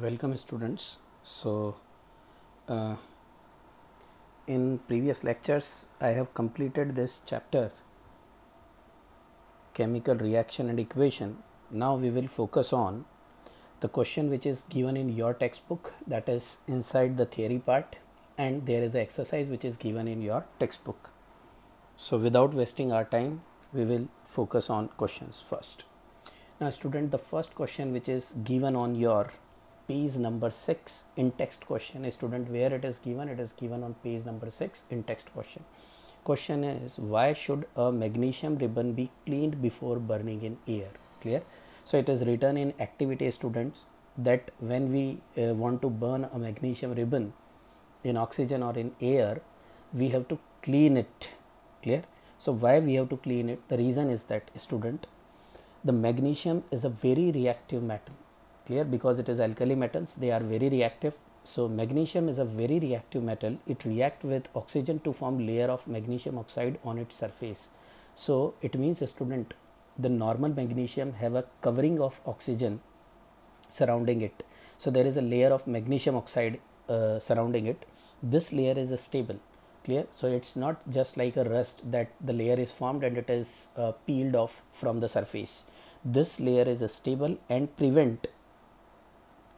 welcome students so uh, in previous lectures i have completed this chapter chemical reaction and equation now we will focus on the question which is given in your textbook that is inside the theory part and there is an exercise which is given in your textbook so without wasting our time we will focus on questions first now student the first question which is given on your page number 6 in text question a student where it is given it is given on page number 6 in text question question is why should a magnesium ribbon be cleaned before burning in air clear so it is written in activity students that when we uh, want to burn a magnesium ribbon in oxygen or in air we have to clean it clear so why we have to clean it the reason is that student the magnesium is a very reactive metal clear because it is alkali metals they are very reactive so magnesium is a very reactive metal it react with oxygen to form layer of magnesium oxide on its surface so it means student the normal magnesium have a covering of oxygen surrounding it so there is a layer of magnesium oxide uh, surrounding it this layer is stable clear so it's not just like a rust that the layer is formed and it is uh, peeled off from the surface this layer is stable and prevent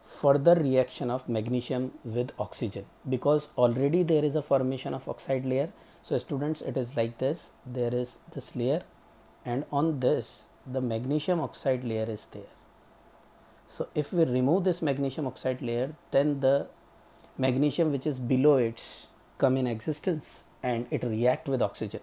further reaction of magnesium with oxygen because already there is a formation of oxide layer. So, students it is like this there is this layer and on this the magnesium oxide layer is there. So, if we remove this magnesium oxide layer then the magnesium which is below its come in existence and it react with oxygen.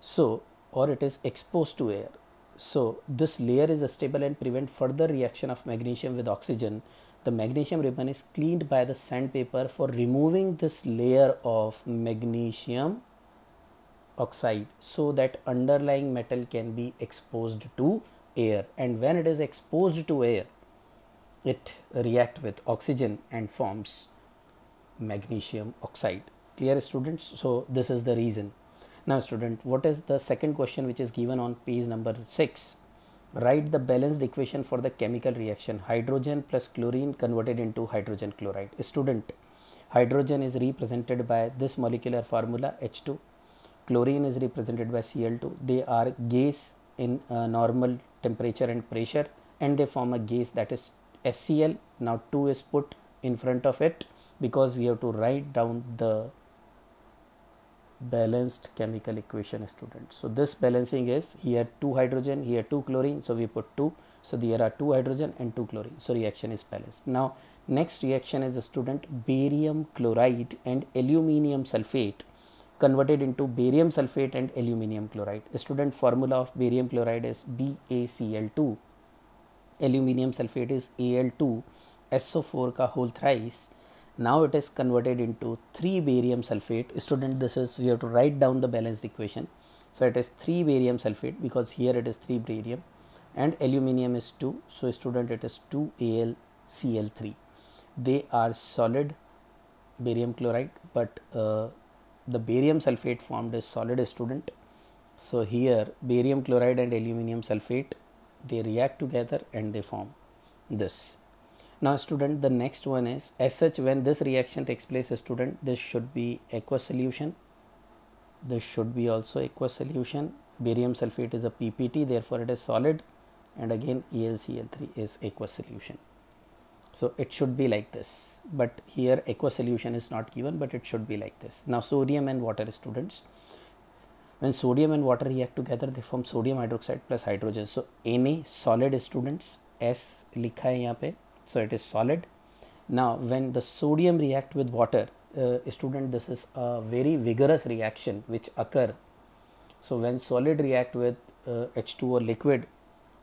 So, or it is exposed to air. So, this layer is stable and prevent further reaction of magnesium with oxygen the magnesium ribbon is cleaned by the sandpaper for removing this layer of magnesium oxide so that underlying metal can be exposed to air and when it is exposed to air it react with oxygen and forms magnesium oxide clear students so this is the reason now student what is the second question which is given on page number 6 write the balanced equation for the chemical reaction hydrogen plus chlorine converted into hydrogen chloride student hydrogen is represented by this molecular formula h2 chlorine is represented by cl2 they are gas in uh, normal temperature and pressure and they form a gas that is scl now 2 is put in front of it because we have to write down the balanced chemical equation student. So this balancing is here 2 hydrogen, here 2 chlorine. So we put 2. So there are 2 hydrogen and 2 chlorine. So reaction is balanced. Now next reaction is the student barium chloride and aluminium sulfate converted into barium sulfate and aluminium chloride. The student formula of barium chloride is BaCl2. Aluminium sulfate is Al2, SO4 का whole thrice now it is converted into 3 barium sulfate student this is we have to write down the balanced equation so it is 3 barium sulfate because here it is 3 barium and aluminium is 2 so student it is 2 AlCl3 they are solid barium chloride but uh, the barium sulfate formed is solid student so here barium chloride and aluminium sulfate they react together and they form this now student, the next one is as such when this reaction takes place student, this should be aqueous solution. This should be also aqueous solution. Barium sulfate is a PPT therefore it is solid and again ElCl3 is aqueous solution. So it should be like this, but here aqueous solution is not given, but it should be like this. Now sodium and water students, when sodium and water react together, they form sodium hydroxide plus hydrogen. So any solid students, S लिखा है so it is solid now when the sodium react with water uh, student this is a very vigorous reaction which occur so when solid react with uh, H2O liquid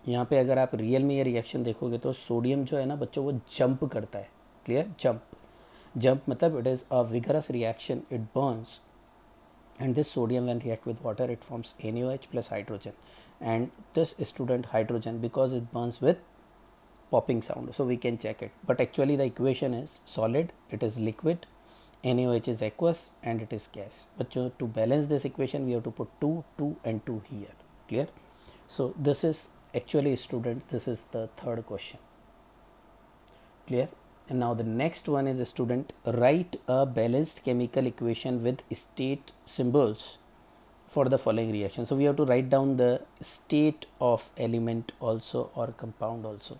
यहाँ पे अगर आप real में sodium reaction देखोगे तो sodium jump. है ना बच्चों वो जंप करता है क्लियर जंप जंप मतलब and this sodium when react with water it forms NaOH plus hydrogen and this student hydrogen because it burns with popping sound so we can check it but actually the equation is solid it is liquid NaOH is aqueous and it is gas but to balance this equation we have to put 2 2 and 2 here clear so this is actually student. this is the third question clear and now the next one is a student write a balanced chemical equation with state symbols for the following reaction so we have to write down the state of element also or compound also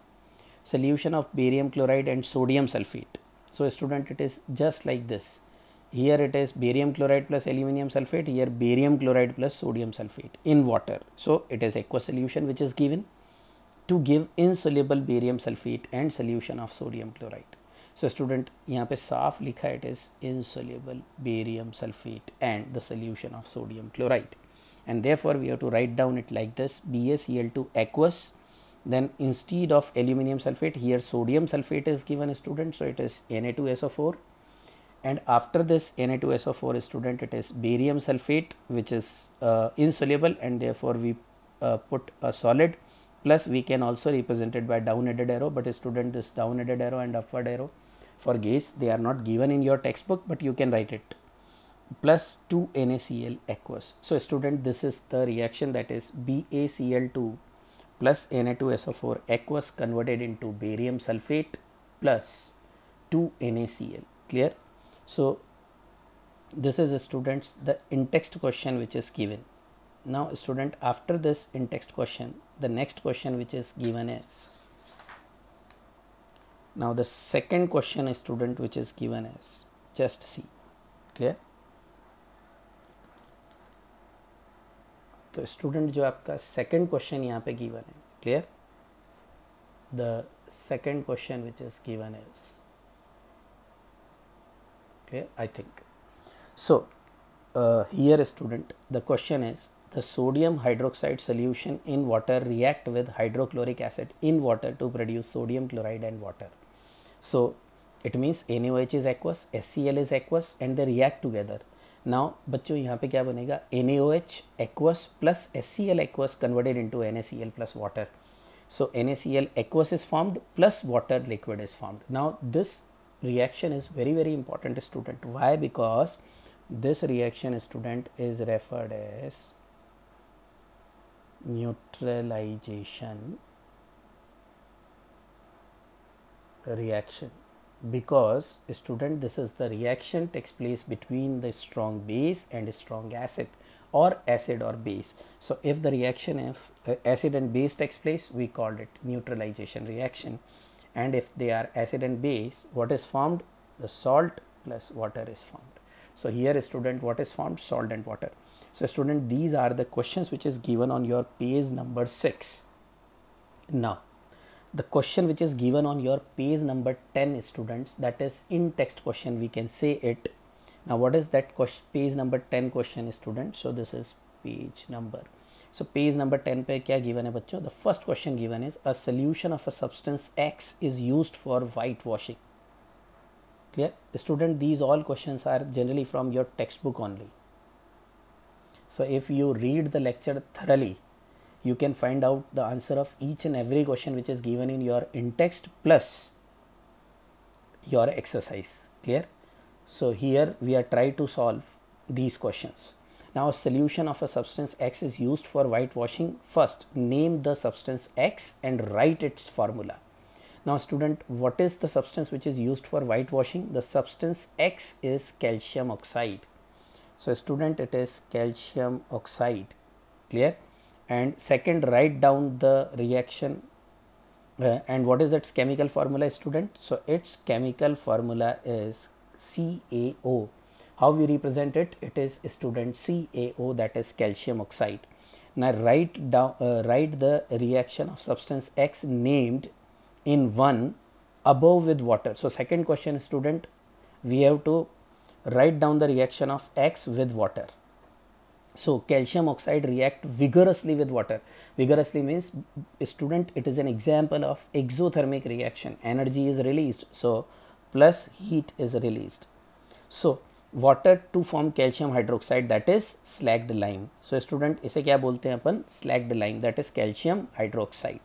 solution of barium chloride and sodium sulfate. So, student it is just like this. Here it is barium chloride plus aluminium sulfate, here barium chloride plus sodium sulfate in water. So, it is aqueous solution which is given to give insoluble barium sulfate and solution of sodium chloride. So, student here पे साफ लिखा it is insoluble barium sulfate and the solution of sodium chloride and therefore we have to write down it like this BaCl2 aqueous then instead of aluminum sulfate here sodium sulfate is given student so it is Na2SO4 and after this Na2SO4 student it is barium sulfate which is uh, insoluble and therefore we uh, put a solid plus we can also represent it by down arrow but student this down arrow and upward arrow for gases, they are not given in your textbook but you can write it plus 2 NaCl aqueous. So, student this is the reaction that is BaCl2 plus Na2SO4 aqueous converted into barium sulfate plus 2 NaCl clear. So, this is a students the in-text question which is given. Now student after this in-text question the next question which is given is now the second question student which is given is just see clear. तो student जो आपका second question यहाँ पे given है clear the second question which is given is clear I think so here student the question is the sodium hydroxide solution in water react with hydrochloric acid in water to produce sodium chloride and water so it means any which is aqueous S C L is aqueous and they react together now बच्चों यहाँ पे क्या बनेगा N A O H aqueous plus S C L aqueous converted into N A C L plus water so N S C L aqueous is formed plus water liquid is formed now this reaction is very very important student why because this reaction student is referred as neutralization reaction because student this is the reaction takes place between the strong base and strong acid or acid or base. So, if the reaction if uh, acid and base takes place we called it neutralization reaction and if they are acid and base what is formed the salt plus water is formed. So, here student what is formed salt and water. So, student these are the questions which is given on your page number 6. Now, the question which is given on your page number 10 students that is in text question we can say it now what is that question page number 10 question student so this is page number so page number 10 pe kya given hai bachcho the first question given is a solution of a substance x is used for whitewashing clear student these all questions are generally from your textbook only so if you read the lecture thoroughly you can find out the answer of each and every question which is given in your in-text plus your exercise clear so here we are trying to solve these questions now a solution of a substance x is used for whitewashing first name the substance x and write its formula now student what is the substance which is used for whitewashing the substance x is calcium oxide so student it is calcium oxide clear and second write down the reaction uh, and what is its chemical formula student so its chemical formula is CaO how we represent it it is student CaO that is calcium oxide now write down uh, write the reaction of substance X named in one above with water so second question student we have to write down the reaction of X with water So calcium oxide react vigorously with water. Vigorously means student it is an example of exothermic reaction. Energy is released. So plus heat is released. So water to form calcium hydroxide that is slagged lime. So student इसे क्या बोलते हैं अपन slagged lime that is calcium hydroxide.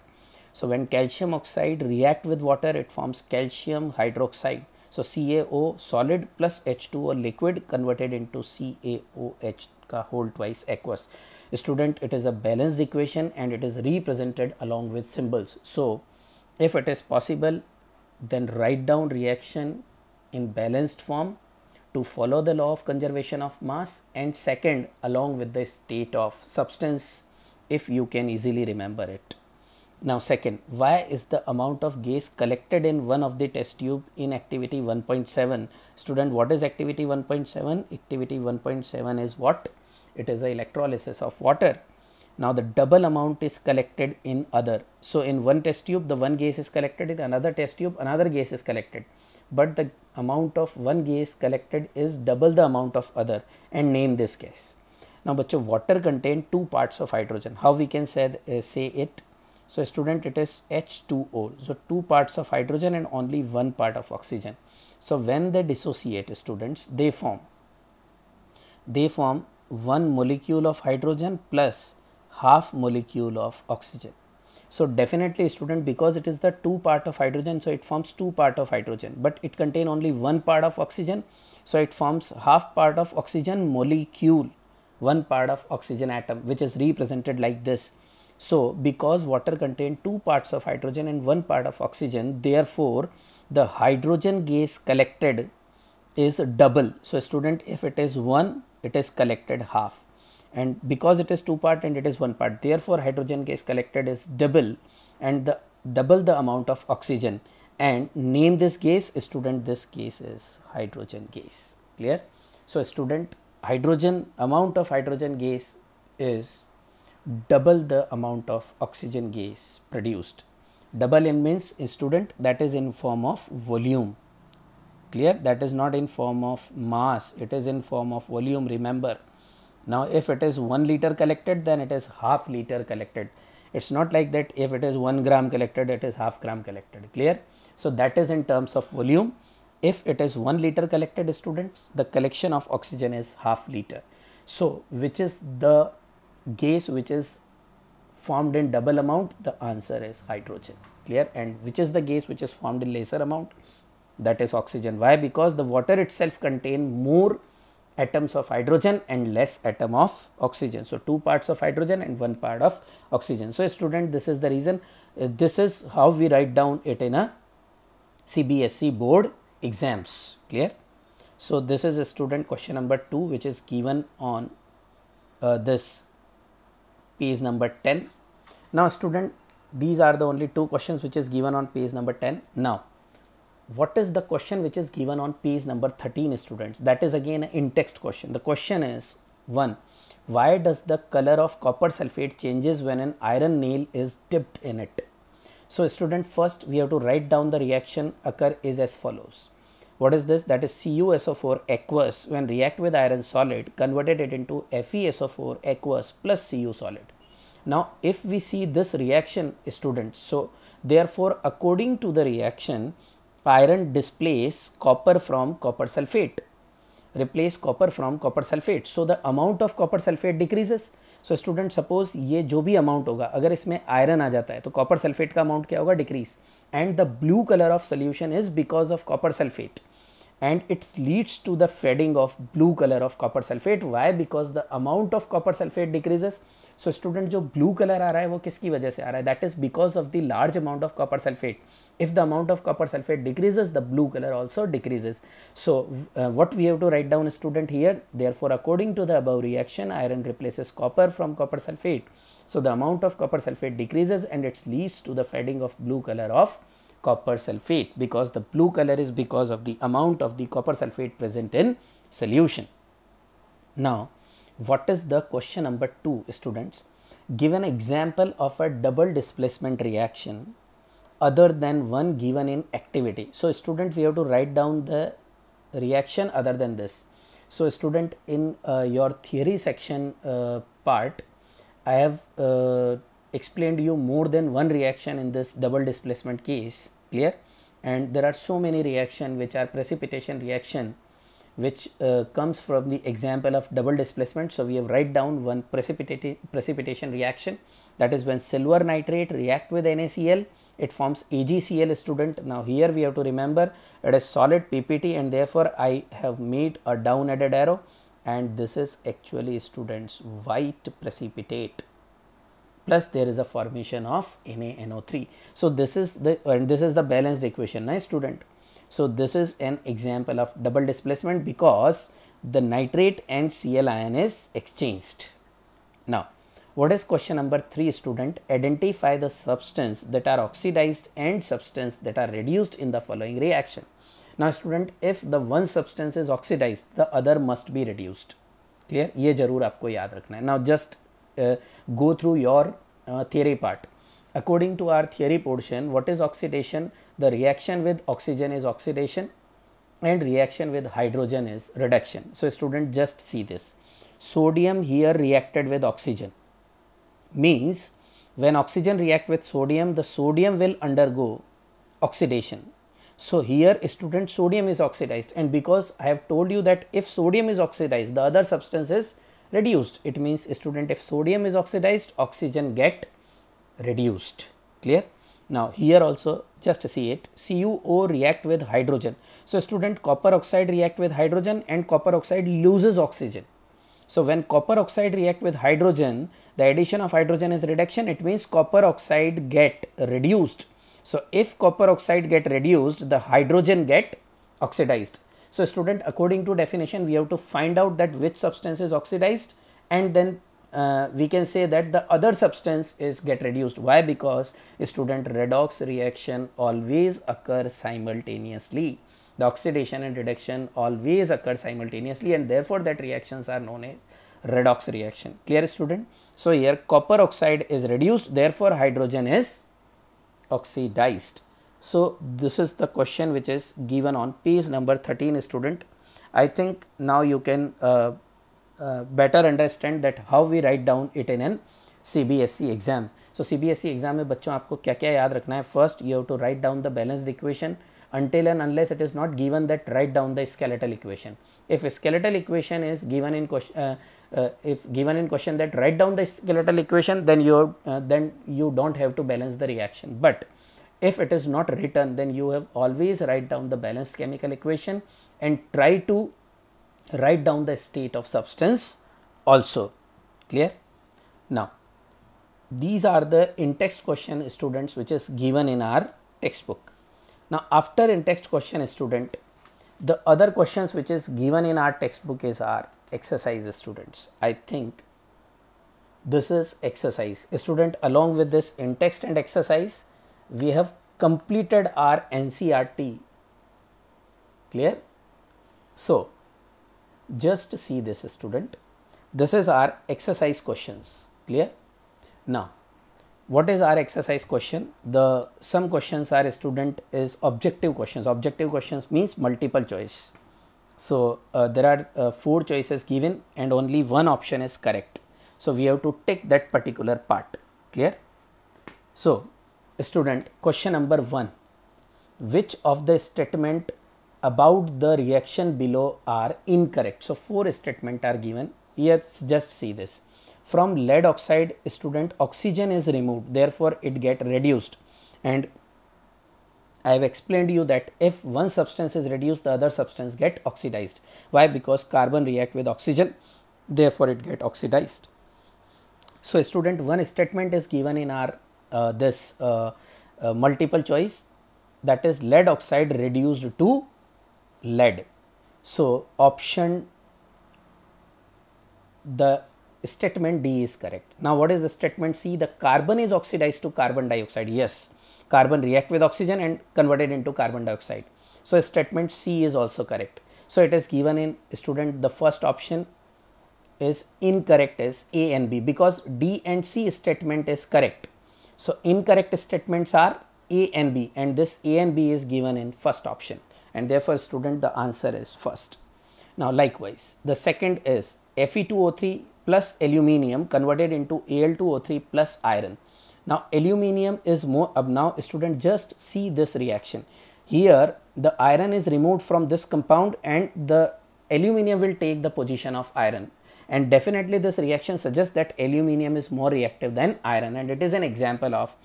So when calcium oxide react with water it forms calcium hydroxide So, CaO solid plus h 20 liquid converted into CaOH का whole twice aqueous. Student, it is a balanced equation and it is represented along with symbols. So, if it is possible, then write down reaction in balanced form to follow the law of conservation of mass and second along with the state of substance if you can easily remember it. Now second, why is the amount of gas collected in one of the test tube in activity 1.7? Student, what is activity 1.7? Activity 1.7 is what? It is the electrolysis of water. Now the double amount is collected in other. So in one test tube, the one gas is collected, in another test tube, another gas is collected. But the amount of one gas collected is double the amount of other and name this gas. Now, bachcho, water contains two parts of hydrogen. How we can say, uh, say it? So student it is H2O. So two parts of hydrogen and only one part of oxygen. So when they dissociate students they form they form one molecule of hydrogen plus half molecule of oxygen. So definitely student because it is the two part of hydrogen so it forms two part of hydrogen but it contain only one part of oxygen so it forms half part of oxygen molecule one part of oxygen atom which is represented like this so, because water contains two parts of hydrogen and one part of oxygen, therefore, the hydrogen gas collected is double. So, student if it is 1, it is collected half and because it is two part and it is one part, therefore, hydrogen gas collected is double and the double the amount of oxygen and name this gas student this gas is hydrogen gas clear. So, student hydrogen amount of hydrogen gas is double the amount of oxygen gas produced. Double in means in student that is in form of volume clear that is not in form of mass it is in form of volume remember. Now if it is 1 liter collected then it is half liter collected it is not like that if it is 1 gram collected it is half gram collected clear. So that is in terms of volume if it is 1 liter collected students the collection of oxygen is half liter. So which is the gas which is formed in double amount the answer is hydrogen clear and which is the gas which is formed in lesser amount that is oxygen why because the water itself contain more atoms of hydrogen and less atom of oxygen. So, two parts of hydrogen and one part of oxygen. So, student this is the reason uh, this is how we write down it in a CBSE board exams clear. So, this is a student question number 2 which is given on uh, this page number 10. Now student, these are the only two questions which is given on page number 10. Now, what is the question which is given on page number 13 students? That is again an in-text question. The question is 1. Why does the color of copper sulfate changes when an iron nail is dipped in it? So student first we have to write down the reaction occur is as follows. What is this? That is CuSO4 aqueous when react with iron solid converted it into FeSO4 aqueous plus Cu solid. Now if we see this reaction students, so therefore according to the reaction iron displace copper from copper sulfate replace copper from copper sulfate. So the amount of copper sulfate decreases so student suppose ये जो भी amount होगा अगर इसमें iron आ जाता है तो copper sulphate का अमाउंट क्या होगा decrease and the blue colour of solution is because of copper sulphate and it leads to the fading of blue color of copper sulfate why because the amount of copper sulfate decreases so student जो blue color आ रहा है वो किसकी वजह that is because of the large amount of copper sulfate if the amount of copper sulfate decreases the blue color also decreases so uh, what we have to write down student here therefore according to the above reaction iron replaces copper from copper sulfate so the amount of copper sulfate decreases and it leads to the fading of blue color of copper sulfate because the blue color is because of the amount of the copper sulfate present in solution. Now, what is the question number 2 students? Give an example of a double displacement reaction other than one given in activity. So, student we have to write down the reaction other than this. So, student in uh, your theory section uh, part, I have uh, explained you more than one reaction in this double displacement case clear and there are so many reaction which are precipitation reaction which uh, comes from the example of double displacement. So, we have write down one precipitation reaction that is when silver nitrate react with NaCl it forms AgCl student. Now, here we have to remember it is solid PPT and therefore, I have made a down added arrow and this is actually students white precipitate plus there is a formation of NaNO3. So, this is the and this is the balanced equation nice student. So, this is an example of double displacement because the nitrate and Cl ion is exchanged. Now, what is question number 3 student? Identify the substance that are oxidized and substance that are reduced in the following reaction. Now, student if the one substance is oxidized the other must be reduced. Clear? ये जरूर आपको याद रखना uh, go through your uh, theory part. According to our theory portion, what is oxidation? The reaction with oxygen is oxidation and reaction with hydrogen is reduction. So, student just see this. Sodium here reacted with oxygen means when oxygen react with sodium, the sodium will undergo oxidation. So, here student sodium is oxidized and because I have told you that if sodium is oxidized, the other substances reduced. It means student if sodium is oxidized, oxygen get reduced. Clear? Now, here also just see it CuO react with hydrogen. So, student copper oxide react with hydrogen and copper oxide loses oxygen. So, when copper oxide react with hydrogen, the addition of hydrogen is reduction. It means copper oxide get reduced. So, if copper oxide get reduced, the hydrogen get oxidized. So student, according to definition, we have to find out that which substance is oxidized and then uh, we can say that the other substance is get reduced. Why? Because student redox reaction always occur simultaneously. The oxidation and reduction always occur simultaneously and therefore that reactions are known as redox reaction. Clear student? So here copper oxide is reduced therefore hydrogen is oxidized. So, this is the question which is given on page number 13 student. I think now you can uh, uh, better understand that how we write down it in an CBSE exam. So, CBSE exam में बच्चों First you have to write down the balanced equation until and unless it is not given that write down the skeletal equation. If skeletal equation is given in question uh, uh, if given in question that write down the skeletal equation then you uh, then you don't have to balance the reaction. But if it is not written then you have always write down the balanced chemical equation and try to write down the state of substance also clear now these are the in-text question students which is given in our textbook now after in-text question student the other questions which is given in our textbook is our exercise students i think this is exercise a student along with this in-text and exercise we have completed our NCRT. Clear? So, just see this student. This is our exercise questions. Clear? Now, what is our exercise question? The some questions are student is objective questions. Objective questions means multiple choice. So, uh, there are uh, four choices given and only one option is correct. So, we have to take that particular part. Clear? So, student question number 1 which of the statement about the reaction below are incorrect so four statement are given here just see this from lead oxide student oxygen is removed therefore it get reduced and I have explained you that if one substance is reduced, the other substance get oxidized. Why? Because carbon react with oxygen, therefore it get oxidized. So, student, one statement is given in our uh, this uh, uh, multiple choice that is lead oxide reduced to lead. So, option the statement D is correct. Now, what is the statement C? The carbon is oxidized to carbon dioxide. Yes, carbon react with oxygen and converted into carbon dioxide. So, statement C is also correct. So, it is given in student the first option is incorrect is A and B because D and C statement is correct. So incorrect statements are A and B and this A and B is given in first option and therefore student the answer is first. Now likewise the second is Fe2O3 plus aluminium converted into Al2O3 plus iron. Now aluminium is more up uh, now student just see this reaction. Here the iron is removed from this compound and the aluminium will take the position of iron and definitely this reaction suggests that aluminium is more reactive than iron and it is an example of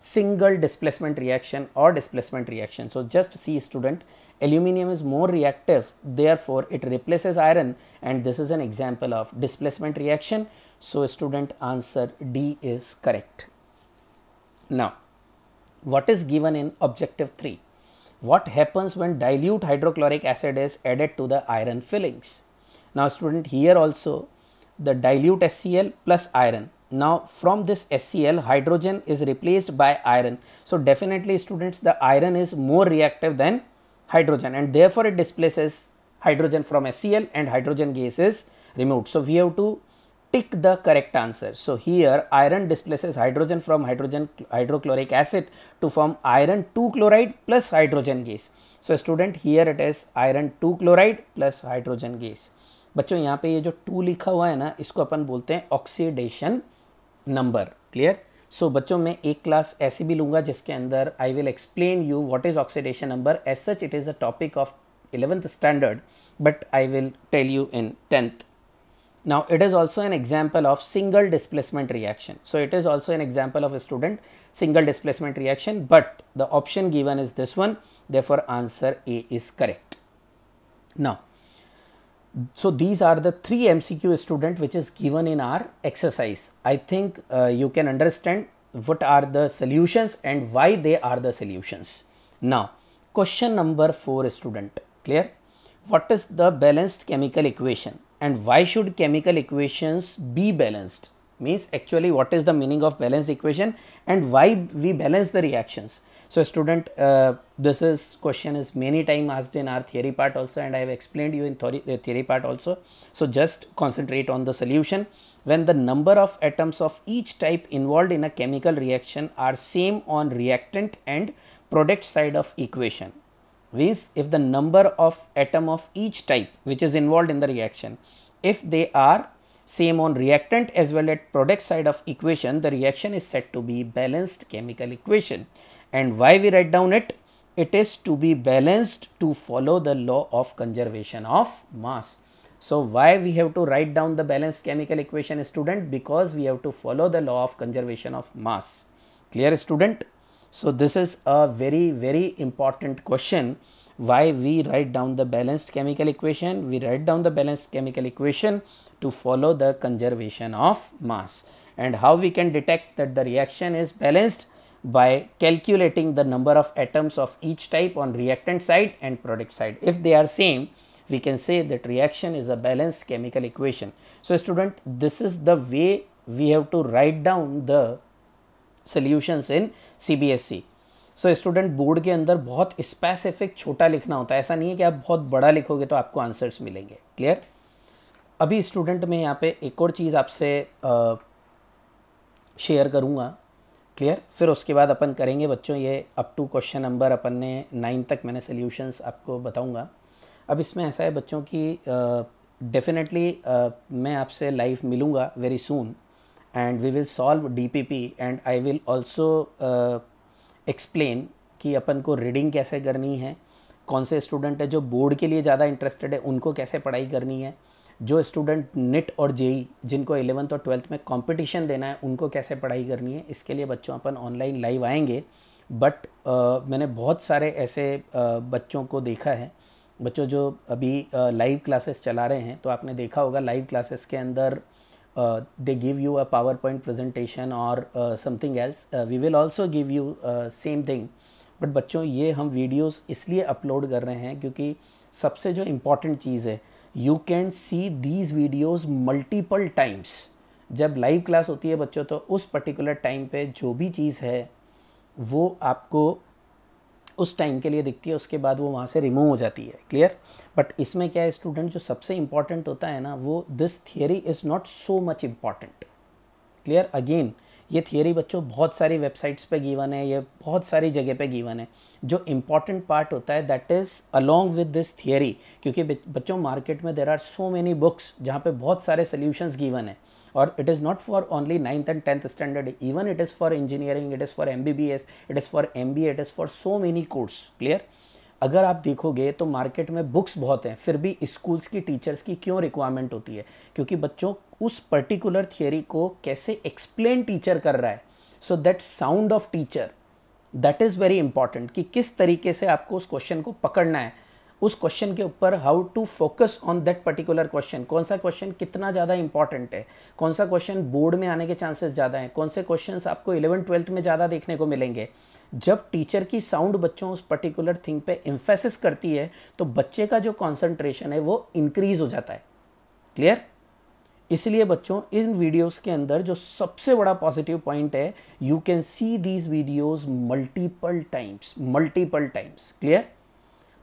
single displacement reaction or displacement reaction. So, just see student aluminium is more reactive therefore, it replaces iron and this is an example of displacement reaction. So, student answer D is correct. Now, what is given in objective 3? What happens when dilute hydrochloric acid is added to the iron fillings? Now student here also the dilute HCl plus iron. Now from this HCl hydrogen is replaced by iron. So definitely students the iron is more reactive than hydrogen and therefore it displaces hydrogen from HCl and hydrogen gas is removed. So we have to tick the correct answer. So here iron displaces hydrogen from hydrogen hydrochloric acid to form iron 2 chloride plus hydrogen gas. So student here it is iron 2 chloride plus hydrogen gas. बच्चों यहाँ पे ये जो to लिखा हुआ है ना इसको अपन बोलते हैं ऑक्सीडेशन नंबर क्लियर सो बच्चों मैं एक क्लास ऐसी भी लूँगा जिसके अंदर I will explain you what is oxidation number as such it is a topic of eleventh standard but I will tell you in tenth now it is also an example of single displacement reaction so it is also an example of a student single displacement reaction but the option given is this one therefore answer a is correct now so these are the three MCQ student which is given in our exercise. I think uh, you can understand what are the solutions and why they are the solutions. Now question number 4 student clear what is the balanced chemical equation and why should chemical equations be balanced means actually what is the meaning of balanced equation and why we balance the reactions so student uh, this is question is many time asked in our theory part also and i have explained you in theory, the theory part also so just concentrate on the solution when the number of atoms of each type involved in a chemical reaction are same on reactant and product side of equation means if the number of atom of each type which is involved in the reaction if they are same on reactant as well as product side of equation the reaction is said to be balanced chemical equation and why we write down it it is to be balanced to follow the law of conservation of mass. So, why we have to write down the balanced chemical equation student because we have to follow the law of conservation of mass. Clear student? So, this is a very very important question why we write down the balanced chemical equation. We write down the balanced chemical equation to follow the conservation of mass and how we can detect that the reaction is balanced by calculating the number of atoms of each type on reactant side and product side. If they are same, we can say that reaction is a balanced chemical equation. So, student, this is the way we have to write down the solutions in cbsc so student board के अंदर बहुत specific छोटा लिखना होता है ऐसा नहीं है कि आप बहुत बड़ा लिखोगे तो आपको आंसर्स मिलेंगे क्लियर अभी स्टूडेंट मैं यहाँ पे एक और चीज़ आपसे शेयर करूँगा क्लियर फिर उसके बाद अपन करेंगे बच्चों ये अप टू क्वेश्चन नंबर अपन ने नाइन तक मैंने सोल्यूशंस आपको बताऊंगा अब इसमें ऐसा है बच्चों की डेफिनेटली uh, uh, मैं आपसे लाइव मिलूंगा very soon and we will solve DPP and I will also explain कि अपन को रीडिंग कैसे करनी है कौन से स्टूडेंट है जो बोर्ड के लिए ज़्यादा इंटरेस्टेड है उनको कैसे पढ़ाई करनी है जो स्टूडेंट निट और जेई e, जिनको एलेवंथ और ट्वेल्थ में कंपटीशन देना है उनको कैसे पढ़ाई करनी है इसके लिए बच्चों अपन ऑनलाइन लाइव आएंगे बट uh, मैंने बहुत सारे ऐसे uh, बच्चों को देखा है बच्चों जो अभी लाइव uh, क्लासेस चला रहे हैं तो आपने देखा होगा लाइव क्लासेस के अंदर they give you a PowerPoint presentation और something else we will also give you same thing but बच्चों ये हम वीडियोस इसलिए अपलोड कर रहे हैं क्योंकि सबसे जो इम्पॉर्टेंट चीज़ है you can see these videos multiple times जब लाइव क्लास होती है बच्चों तो उस पर्टिकुलर टाइम पे जो भी चीज़ है वो आपको उस टाइम के लिए दिखती है उसके बाद वो वहाँ से रिमूव हो जाती है क्लियर बट इसमें क्या है स्टूडेंट जो सबसे इम्पॉर्टेंट होता है ना वो this theory is not so much important clear again ये थियोरी बच्चों बहुत सारी वेबसाइट्स पे गिवन है ये बहुत सारी जगह पे गिवन है जो इम्पॉर्टेंट पार्ट होता है that is along with this theory क्योंकि बच्चों मार्केट में there are so many books जहाँ पे बहुत सारे सोल्यूशंस गिवन है और it is not for only ninth and tenth standard even it is for engineering it is for M B B S it is for M B it is for so many course clear अगर आप देखोगे तो market में books बहुत हैं फिर भी schools की टीचर्स की क्यों रिक्वायरमेंट होती है क्योंकि बच्चों उस पर्टिकुलर थियोरी को कैसे एक्सप्लेन टीचर कर रहा है so that sound of teacher that is very important कि किस तरीके से आपको उस क्वेश्चन को पकड़ना है उस क्वेश्चन के ऊपर how to focus on that particular question कौन सा क्वेश्चन कितना ज़्यादा इंपॉर्टेंट है कौन सा क्वेश्चन बोर्ड में आने के चांसेस ज़्यादा हैं कौन से क्वेश्चन आपको इलेवन ट्वेल्थ में ज़्यादा देखने को मिलेंगे जब टीचर की साउंड बच्चों उस पर्टिकुलर थिंग पे इम्फेसिस करती है तो बच्चे का जो कॉन्सेंट्रेशन है वो इंक्रीज हो जाता है क्लियर इसलिए बच्चों इन वीडियोस के अंदर जो सबसे बड़ा पॉजिटिव पॉइंट है you can see these videos multiple times multiple times clear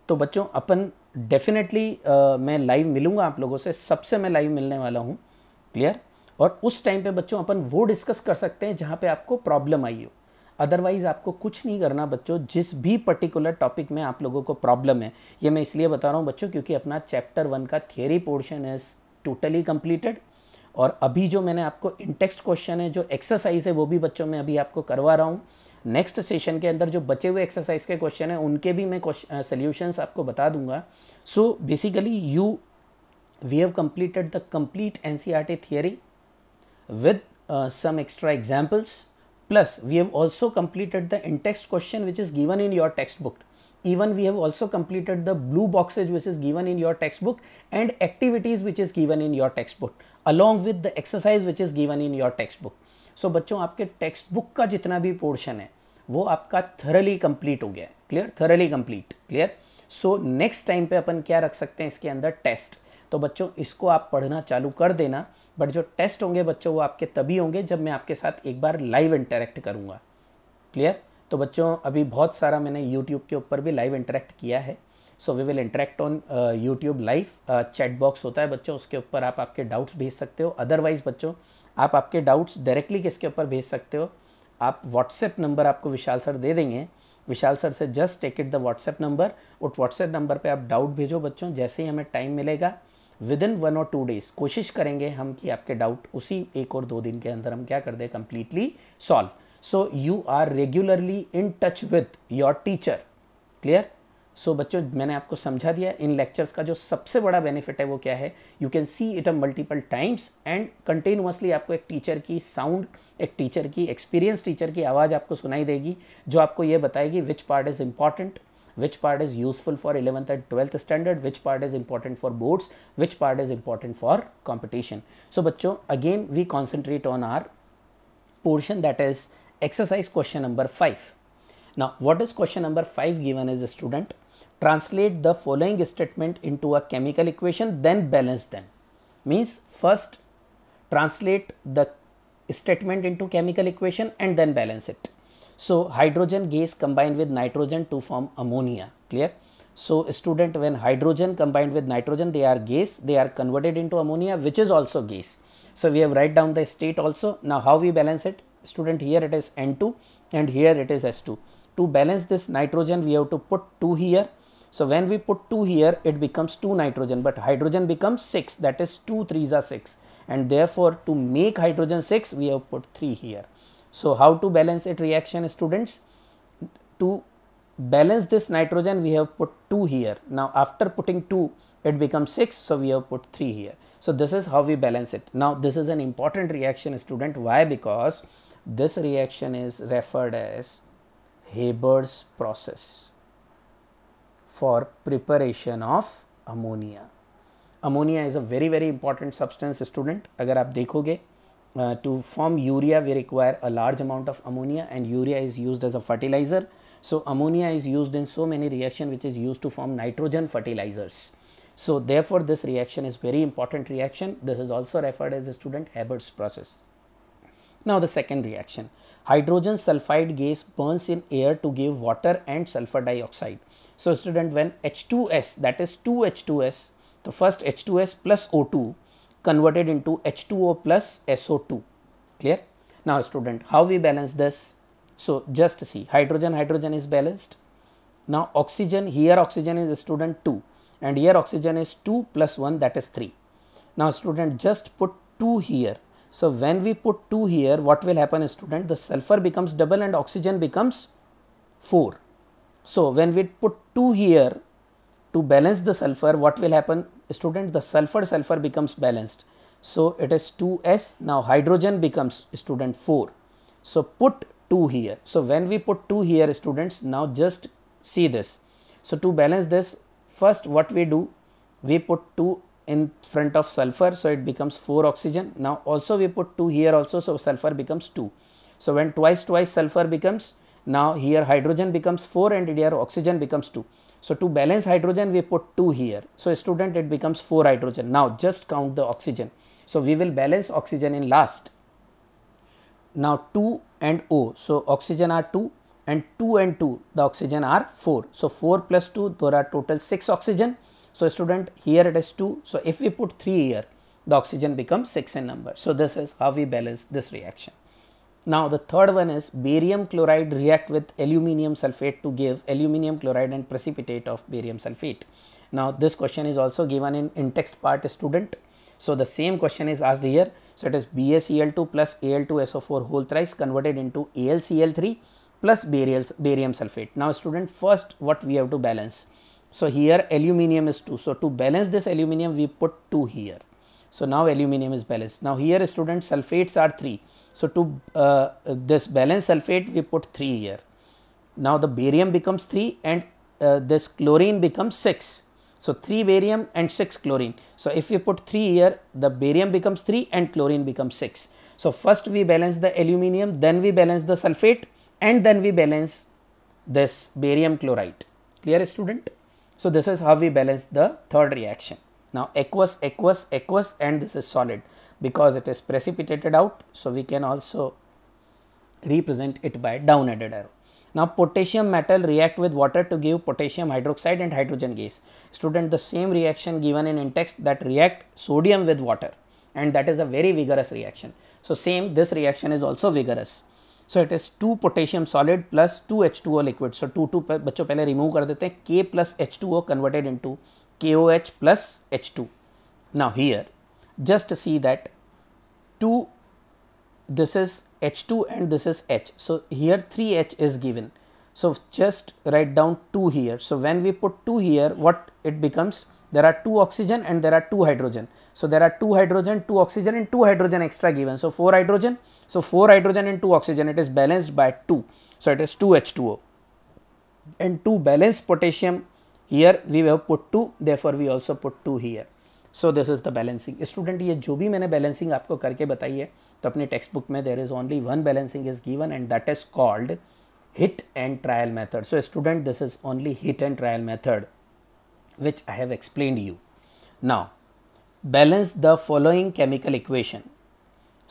तो बच्चों अपन डेफिनेटली uh, मैं लाइव मिलूंगा आप लोगों से सबसे मैं लाइव मिलने वाला हूँ क्लियर और उस टाइम पे बच्चों अपन वो डिस्कस कर सकते हैं जहाँ पे आपको प्रॉब्लम आई हो अदरवाइज़ आपको कुछ नहीं करना बच्चों जिस भी पर्टिकुलर टॉपिक में आप लोगों को प्रॉब्लम है ये मैं इसलिए बता रहा हूँ बच्चों क्योंकि अपना चैप्टर वन का theory portion is totally completed और अभी जो मैंने आपको इंटेक्सट क्वेश्चन है जो एक्सरसाइज है वो भी बच्चों में अभी आपको करवा रहा हूँ नेक्स्ट सेशन के अंदर जो बचे हुए एक्सरसाइज के क्वेश्चन हैं उनके भी मैं सोल्यूशंस आपको बता दूंगा so basically you we have completed the complete ncrt e T with with some extra examples Plus, we have also completed the in-text question which is given in your textbook. Even we have also completed the blue boxes which is given in your textbook and activities which is given in your textbook along with the exercise which is given in your textbook. so, बच्चों आपके textbook book का जितना भी portion है वो आपका thoroughly complete हो गया है clear thoroughly complete clear so next time पे अपन क्या रख सकते हैं इसके अंदर टेस्ट तो बच्चों इसको आप पढ़ना चालू कर देना बट जो टेस्ट होंगे बच्चों वो आपके तभी होंगे जब मैं आपके साथ एक बार लाइव इंटरेक्ट करूँगा क्लियर तो बच्चों अभी बहुत सारा मैंने यूट्यूब के ऊपर भी लाइव इंटरेक्ट किया है so we will interact on YouTube live chat box होता है बच्चों उसके ऊपर आप आपके डाउट्स भेज सकते हो अदरवाइज़ बच्चों आप आपके डाउट्स डायरेक्टली किसके ऊपर भेज सकते हो आप व्हाट्सएप नंबर आपको विशाल सर दे देंगे विशाल सर से just take it the WhatsApp number उस व्हाट्सएप नंबर पे आप डाउट भेजो बच्चों जैसे ही हमें टाइम मिलेगा विद इन वन और टू डेज कोशिश करेंगे हम कि आपके डाउट उसी एक और दो दिन के अंदर हम क्या कर दें completely solve so you are regularly in touch with your teacher clear so बच्चों मैंने आपको समझा दिया इन लेक्चर्स का जो सबसे बड़ा बेनिफिट है वो क्या है you can see it a multiple times and continuously आपको एक टीचर की साउंड एक टीचर की एक्सपीरियंस टीचर की आवाज़ आपको सुनाई देगी जो आपको ये बताएगी which part is important which part is useful for 11th and 12th standard which part is important for boards which part is important for competition so bachcho again we concentrate on our portion that is exercise question number 5 now what is question number 5 given as a student translate the following statement into a chemical equation then balance them means first translate the statement into chemical equation and then balance it so hydrogen gas combined with nitrogen to form ammonia. Clear? So student when hydrogen combined with nitrogen they are gas they are converted into ammonia which is also gas. So we have write down the state also. Now how we balance it? Student here it is N2 and here it is S2. To balance this nitrogen we have to put 2 here. So when we put 2 here it becomes 2 nitrogen but hydrogen becomes 6 that is 2 3s are 6 and therefore to make hydrogen 6 we have put 3 here. So, how to balance it reaction students? To balance this nitrogen we have put 2 here. Now, after putting 2 it becomes 6. So, we have put 3 here. So, this is how we balance it. Now, this is an important reaction student. Why? Because this reaction is referred as Haber's process for preparation of ammonia. Ammonia is a very very important substance student. If you uh, to form urea we require a large amount of ammonia and urea is used as a fertilizer. So, ammonia is used in so many reaction which is used to form nitrogen fertilizers. So, therefore, this reaction is very important reaction. This is also referred as a student Haber's process. Now, the second reaction hydrogen sulfide gas burns in air to give water and sulfur dioxide. So, student when H2S that is 2H2S the first H2S plus O2 converted into H2O plus SO2 clear now student how we balance this so just see hydrogen hydrogen is balanced now oxygen here oxygen is student 2 and here oxygen is 2 plus 1 that is 3 now student just put 2 here so when we put 2 here what will happen student the sulfur becomes double and oxygen becomes 4 so when we put 2 here to balance the sulfur what will happen student the sulfur sulfur becomes balanced. So, it is 2s now hydrogen becomes student 4. So, put 2 here. So, when we put 2 here students now just see this. So, to balance this first what we do we put 2 in front of sulfur. So, it becomes 4 oxygen. Now, also we put 2 here also. So, sulfur becomes 2. So, when twice twice sulfur becomes now here hydrogen becomes 4 and here oxygen becomes 2. So to balance hydrogen we put 2 here. So student it becomes 4 hydrogen. Now just count the oxygen. So we will balance oxygen in last. Now 2 and O. So oxygen are 2 and 2 and 2 the oxygen are 4. So 4 plus 2 there are total 6 oxygen. So student here it is 2. So if we put 3 here the oxygen becomes 6 in number. So this is how we balance this reaction. Now the third one is barium chloride react with aluminium sulfate to give aluminium chloride and precipitate of barium sulfate. Now this question is also given in, in text part student. So the same question is asked here. So it is BaCl2 plus Al2SO4 whole thrice converted into AlCl3 plus barium sulfate. Now student first what we have to balance. So here aluminium is 2. So to balance this aluminium we put 2 here. So now aluminium is balanced. Now here student sulfates are 3. So, to uh, this balanced sulfate we put 3 here. Now, the barium becomes 3 and uh, this chlorine becomes 6. So, 3 barium and 6 chlorine. So, if we put 3 here the barium becomes 3 and chlorine becomes 6. So, first we balance the aluminium then we balance the sulfate and then we balance this barium chloride. Clear student? So, this is how we balance the third reaction. Now, aqueous, aqueous, aqueous and this is solid because it is precipitated out. So, we can also represent it by down added arrow. Now, potassium metal react with water to give potassium hydroxide and hydrogen gas. Student, the same reaction given in in-text that react sodium with water and that is a very vigorous reaction. So, same this reaction is also vigorous. So, it is 2 potassium solid plus 2 H2O liquid. So, 2 2 बच्चों पहले remove कर देते हैं K plus H2O converted into KOH plus H2. Now, here just see that 2 this is h2 and this is h so here 3h is given so just write down 2 here so when we put 2 here what it becomes there are 2 oxygen and there are 2 hydrogen so there are 2 hydrogen 2 oxygen and 2 hydrogen extra given so 4 hydrogen so 4 hydrogen and 2 oxygen it is balanced by 2 so it is 2h2o and 2 balanced potassium here we have put 2 therefore we also put 2 here so this is the balancing student ये जो भी मैंने balancing आपको करके बताई है तो अपने टेक्स्ट बुक में there is only one balancing is given and that is called hit and trial method so student this is only hit and trial method which I have explain you now balance the following chemical equation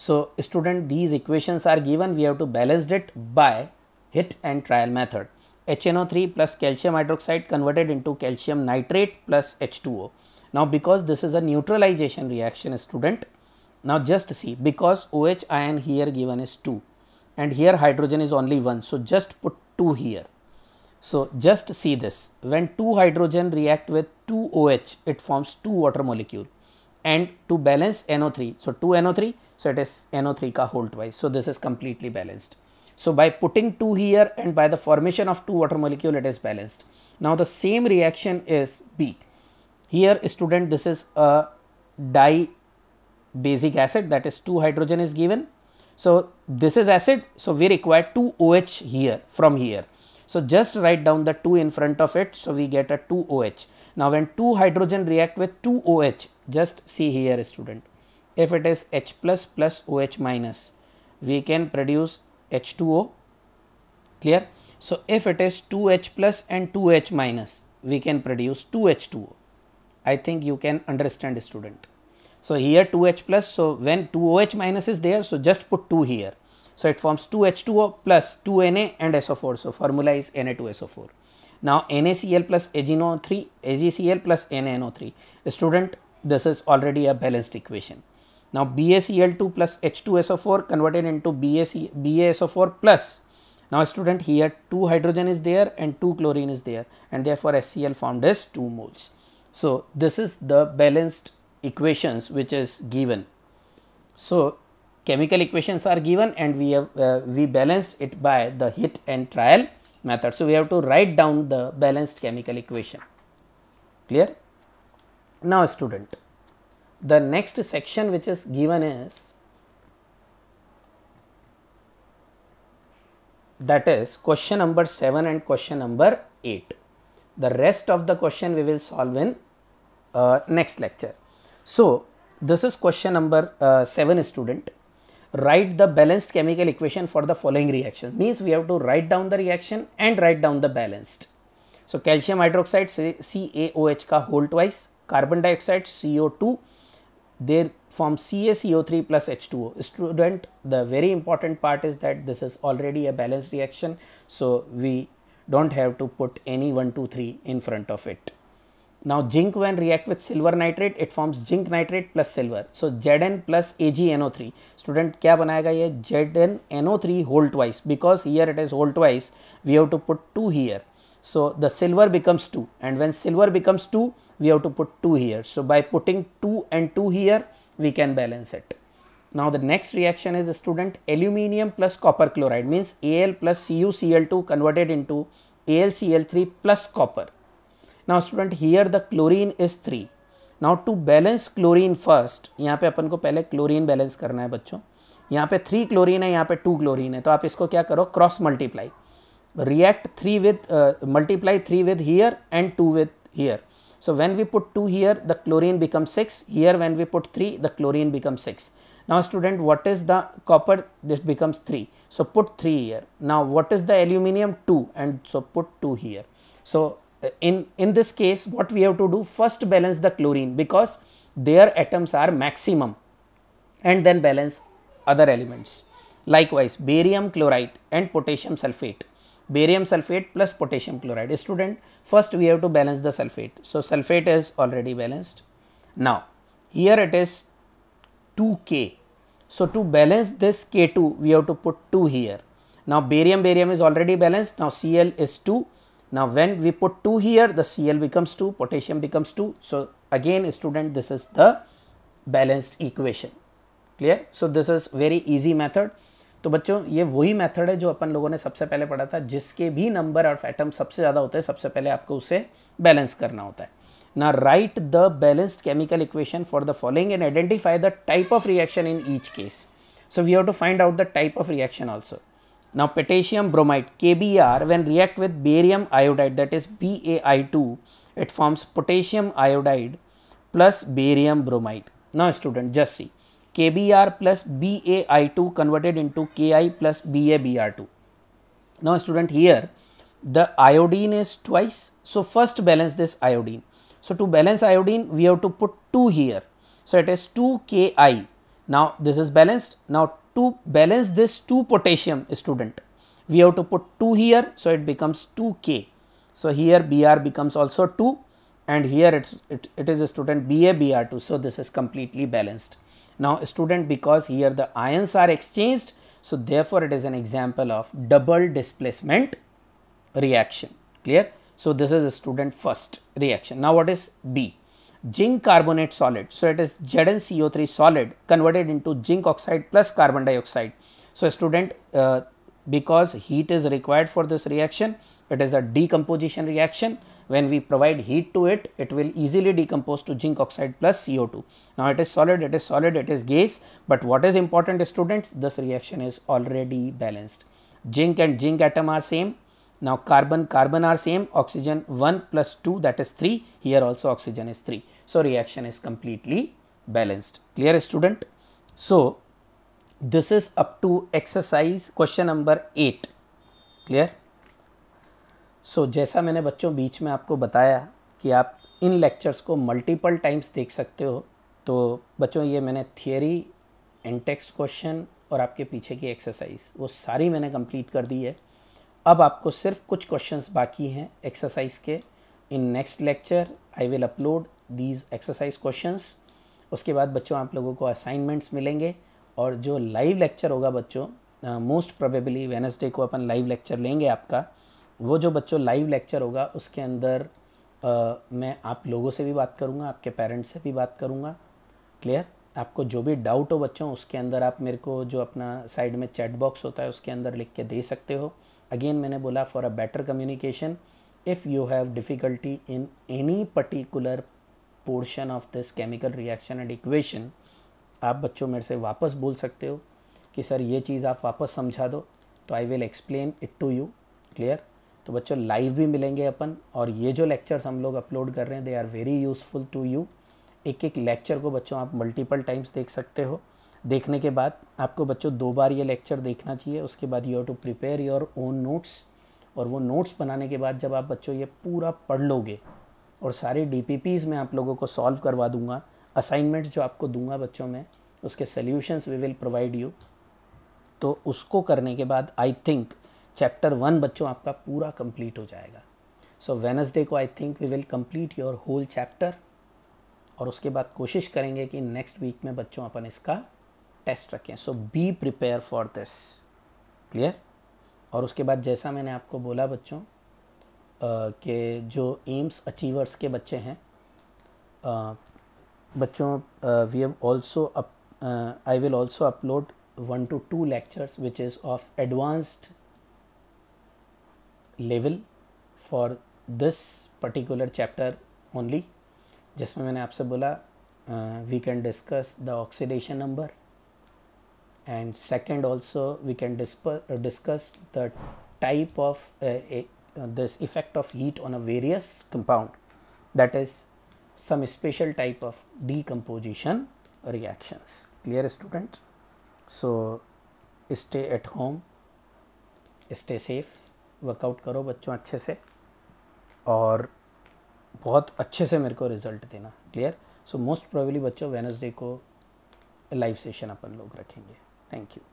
so student these equations are given we have to balanced it by hit and trial method H N O three plus calcium hydroxide converted into calcium nitrate plus H two O Now, because this is a neutralization reaction student, now just see because OH ion here given is 2 and here hydrogen is only 1. So, just put 2 here. So, just see this when 2 hydrogen react with 2 OH it forms 2 water molecule and to balance NO3. So, 2 NO3 so it is NO3 ka whole twice. So, this is completely balanced. So, by putting 2 here and by the formation of 2 water molecule it is balanced. Now, the same reaction is B. Here student this is a di basic acid that is 2 hydrogen is given. So this is acid so we require 2 OH here from here. So just write down the 2 in front of it so we get a 2 OH. Now when 2 hydrogen react with 2 OH just see here student if it is H plus plus OH minus we can produce H2O clear. So if it is 2H plus and 2H minus we can produce 2H2O. I think you can understand a student. So here 2H plus, so when 2OH minus is there, so just put 2 here. So it forms 2H2O plus 2Na and SO4. So formula is Na2SO4. Now NaCl plus AgNO3, AgCl plus NaNO3. student, this is already a balanced equation. Now BaCl2 plus H2SO4 converted into BaC, BaSO4 plus. Now student here 2 hydrogen is there and 2 chlorine is there and therefore HCl formed as 2 moles. So, this is the balanced equations which is given. So, chemical equations are given and we have uh, we balanced it by the hit and trial method. So, we have to write down the balanced chemical equation clear. Now, student the next section which is given is that is question number 7 and question number 8. The rest of the question we will solve in uh, next lecture. So, this is question number uh, 7 student. Write the balanced chemical equation for the following reaction. Means we have to write down the reaction and write down the balanced. So, calcium hydroxide CaOH ka whole twice, carbon dioxide CO2 they form CaCO3 plus H2O. Student, the very important part is that this is already a balanced reaction. So, we don't have to put any 1, 2, 3 in front of it. Now zinc when react with silver nitrate it forms zinc nitrate plus silver. So Zn plus AgNO3. Student क्या बनाएगा य NO ZnNO3 whole twice because here it is whole twice we have to put 2 here. So the silver becomes 2 and when silver becomes 2 we have to put 2 here. So by putting 2 and 2 here we can balance it. Now the next reaction is student aluminium plus copper chloride means Al plus CuCl2 converted into AlCl3 plus copper. Now student here the chlorine is 3. Now to balance chlorine first यहाँ पे अपन को पहले chlorine balance करना है बच्चों यहाँ पे three chlorine है यहाँ पे टू chlorine है तो आप इसको क्या करो Cross multiply. React react with uh, multiply three with here and two with here. so when we put 2 here the chlorine becomes 6 here when we put 3 the chlorine becomes 6 Now student what is the copper this becomes 3. So put 3 here. Now what is the aluminium 2 and so put 2 here. So uh, in, in this case what we have to do first balance the chlorine because their atoms are maximum and then balance other elements. Likewise barium chloride and potassium sulfate. Barium sulfate plus potassium chloride. Student first we have to balance the sulfate. So sulfate is already balanced. Now here it is 2k So to balance this K2, we have to put 2 here. Now barium, barium is already balanced. Now Cl is 2. Now when we put 2 here, the Cl becomes 2, potassium becomes 2. So again student, this is the balanced equation. Clear? So this is very easy method. तो बच्चों ये वही method है जो अपन लोगों ने सबसे पहले पढ़ा था जिसके भी नंबर ऑफ एटम सबसे ज़्यादा होते हैं सबसे पहले आपको उसे बैलेंस करना होता है Now write the balanced chemical equation for the following and identify the type of reaction in each case. So we have to find out the type of reaction also. Now potassium bromide KBr when react with barium iodide that is BAI2 it forms potassium iodide plus barium bromide. Now student just see KBr plus BAI2 converted into Ki plus BABr2. Now student here the iodine is twice so first balance this iodine so, to balance iodine, we have to put 2 here. So, it is 2 Ki. Now, this is balanced. Now, to balance this 2 potassium student, we have to put 2 here. So, it becomes 2 K. So, here Br becomes also 2 and here it's, it, it is a student Ba Br2. So, this is completely balanced. Now, student because here the ions are exchanged. So, therefore, it is an example of double displacement reaction. Clear? So, this is a student first reaction. Now, what is B? Zinc carbonate solid. So, it is ZnCO3 solid converted into zinc oxide plus carbon dioxide. So, student uh, because heat is required for this reaction, it is a decomposition reaction. When we provide heat to it, it will easily decompose to zinc oxide plus CO2. Now, it is solid, it is solid, it is gas, but what is important students, this reaction is already balanced. Zinc and zinc atom are same, Now carbon, carbon are same, oxygen 1 plus 2 that is 3, here also oxygen is 3. So reaction is completely balanced. Clear student? So this is up to exercise question number 8. Clear? So jaisa maine बच्चों beech mein aapko bataya ki aap इन lectures को multiple times देख सकते हो तो बच्चों ये मैंने थियोरी एंड टेक्स्ट क्वेश्चन और आपके पीछे की एक्सरसाइज वो सारी मैंने कंप्लीट कर दी है अब आपको सिर्फ कुछ क्वेश्चंस बाकी हैं एक्सरसाइज के in next lecture I will upload these exercise questions उसके बाद बच्चों आप लोगों को असाइनमेंट्स मिलेंगे और जो लाइव लेक्चर होगा बच्चों मोस्ट प्रोबेबली वेनसडे को अपन लाइव लेक्चर लेंगे आपका वो जो बच्चों लाइव लेक्चर होगा उसके अंदर uh, मैं आप लोगों से भी बात करूँगा आपके पेरेंट्स से भी बात करूँगा क्लियर आपको जो भी डाउट हो बच्चों उसके अंदर आप मेरे को जो अपना साइड में चैट बॉक्स होता है उसके अंदर लिख के दे सकते हो अगेन मैंने बोला for a better communication if you have difficulty in any particular portion of this chemical reaction and equation आप बच्चों मेरे से वापस बोल सकते हो कि सर ये चीज़ आप वापस समझा दो तो I will explain it to you clear तो बच्चों लाइव भी मिलेंगे अपन और ये जो लेक्चर्स हम लोग अपलोड कर रहे हैं they are very useful to you एक एक लेक्चर को बच्चों आप मल्टीपल टाइम्स देख सकते हो देखने के बाद आपको बच्चों दो बार ये लेक्चर देखना चाहिए उसके बाद you have to prepare your own notes और वो नोट्स बनाने के बाद जब आप बच्चों ये पूरा पढ़ लोगे और सारे डी पी पीज मैं आप लोगों को सॉल्व करवा दूंगा असाइनमेंट्स जो आपको दूंगा बच्चों में उसके solutions we will provide you तो उसको करने के बाद आई थिंक चैप्टर वन बच्चों आपका पूरा कंप्लीट हो जाएगा सो वेनसडे को I think we will complete your whole chapter और उसके बाद कोशिश करेंगे कि नेक्स्ट वीक में बच्चों अपन इसका टेस्ट रखें so be prepare for this clear और उसके बाद जैसा मैंने आपको बोला बच्चों के जो एम्स अचीवर्स के बच्चे हैं बच्चों we have also I will also upload one two two lectures which is of advanced level for this particular chapter only जिसमें मैंने आपसे बोला we can discuss the oxidation number and second also we can discuss the type of uh, a, uh, this effect of heat on a various compound that is some special type of decomposition reactions clear student so stay at home stay safe workout करो बच्चों अच्छे से और बहुत अच्छे से मेरे को रिज़ल्ट देना क्लियर सो मोस्ट प्रोबेबली बच्चों वेनसडे को लाइव सेशन अपन लोग रखेंगे Thank you.